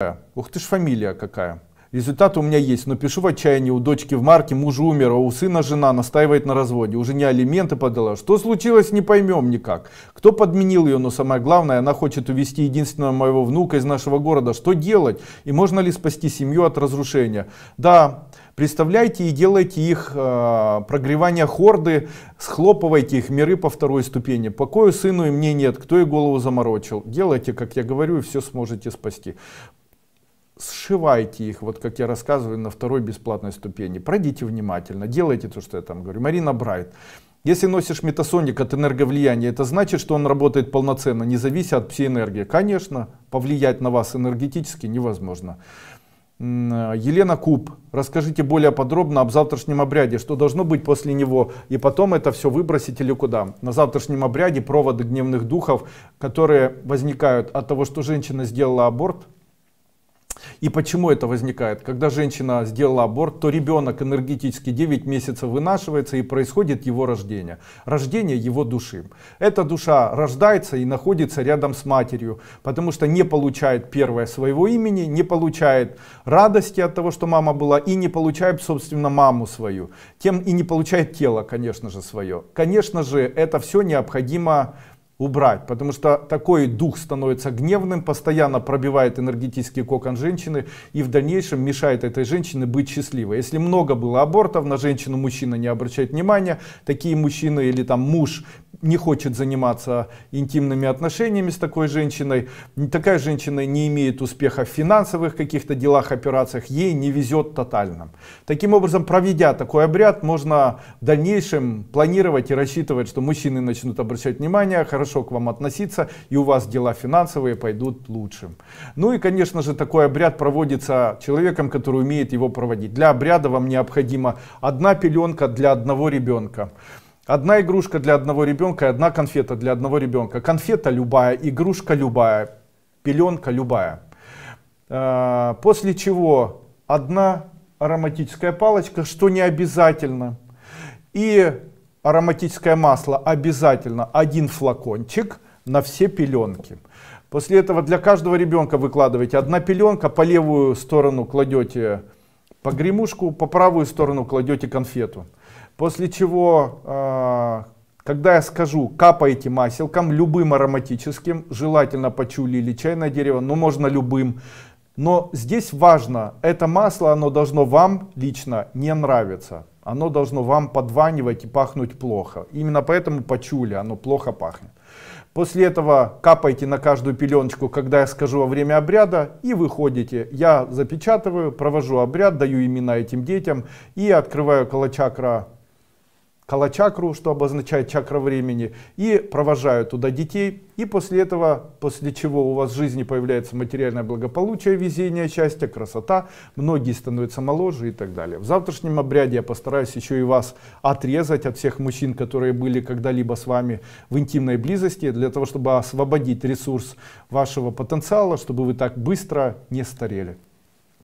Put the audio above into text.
Э, ух ты ж фамилия какая. Результат у меня есть, но пишу в отчаянии, у дочки в марке, муж умер, а у сына жена настаивает на разводе, уже не алименты подала. Что случилось, не поймем никак. Кто подменил ее, но самое главное, она хочет увезти единственного моего внука из нашего города. Что делать? И можно ли спасти семью от разрушения? Да, представляйте и делайте их э, прогревание хорды, схлопывайте их миры по второй ступени. Покою сыну и мне нет, кто и голову заморочил. Делайте, как я говорю, и все сможете спасти сшивайте их, вот как я рассказываю на второй бесплатной ступени. Пройдите внимательно, делайте то, что я там говорю. Марина Брайт. Если носишь метасоник от энерговлияния, это значит, что он работает полноценно, не завися от псиэнергии. Конечно, повлиять на вас энергетически невозможно. Елена Куб, расскажите более подробно об завтрашнем обряде, что должно быть после него, и потом это все выбросить или куда. На завтрашнем обряде проводы гневных духов, которые возникают от того, что женщина сделала аборт, и почему это возникает? Когда женщина сделала аборт, то ребенок энергетически 9 месяцев вынашивается и происходит его рождение. Рождение его души. Эта душа рождается и находится рядом с матерью, потому что не получает первое своего имени, не получает радости от того, что мама была, и не получает, собственно, маму свою. Тем и не получает тело, конечно же, свое. Конечно же, это все необходимо убрать, потому что такой дух становится гневным, постоянно пробивает энергетический кокон женщины и в дальнейшем мешает этой женщине быть счастливой. Если много было абортов, на женщину мужчина не обращает внимания, такие мужчины или там муж не хочет заниматься интимными отношениями с такой женщиной, такая женщина не имеет успеха в финансовых каких-то делах, операциях, ей не везет тотально. Таким образом, проведя такой обряд, можно в дальнейшем планировать и рассчитывать, что мужчины начнут обращать внимание, хорошо к вам относиться, и у вас дела финансовые пойдут лучше. Ну и, конечно же, такой обряд проводится человеком, который умеет его проводить. Для обряда вам необходимо одна пеленка для одного ребенка. Одна игрушка для одного ребенка и одна конфета для одного ребенка. Конфета любая, игрушка любая, пеленка любая. А, после чего одна ароматическая палочка, что не обязательно. И ароматическое масло обязательно один флакончик на все пеленки. После этого для каждого ребенка выкладываете одна пеленка, по левую сторону кладете погремушку, по правую сторону кладете конфету. После чего, а, когда я скажу, капайте маселком, любым ароматическим, желательно почули или чайное дерево, но ну, можно любым. Но здесь важно, это масло, оно должно вам лично не нравиться. Оно должно вам подванивать и пахнуть плохо. Именно поэтому почули, оно плохо пахнет. После этого капайте на каждую пеленочку, когда я скажу во время обряда, и выходите. Я запечатываю, провожу обряд, даю имена этим детям и открываю колочакра калачакру, что обозначает чакра времени, и провожаю туда детей. И после этого, после чего у вас в жизни появляется материальное благополучие, везение, счастье, красота, многие становятся моложе и так далее. В завтрашнем обряде я постараюсь еще и вас отрезать от всех мужчин, которые были когда-либо с вами в интимной близости, для того, чтобы освободить ресурс вашего потенциала, чтобы вы так быстро не старели.